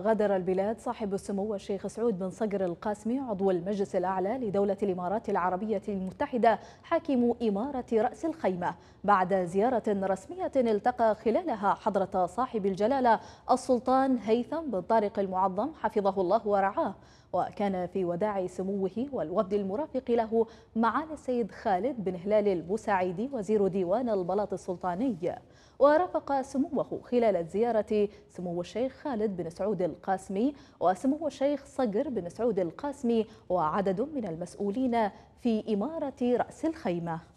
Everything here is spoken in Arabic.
غادر البلاد صاحب السمو الشيخ سعود بن صقر القاسمي عضو المجلس الأعلى لدولة الإمارات العربية المتحدة حاكم إمارة رأس الخيمة بعد زيارة رسمية التقى خلالها حضرة صاحب الجلالة السلطان هيثم بن طارق المعظم حفظه الله ورعاه وكان في وداع سموه والوفد المرافق له معالي السيد خالد بن هلال البوسعيدي وزير ديوان البلاط السلطاني ورافق سموه خلال الزيارة سمو الشيخ خالد بن سعود القاسمي وسمو الشيخ صقر بن مسعود القاسمي وعدد من المسؤولين في إمارة رأس الخيمة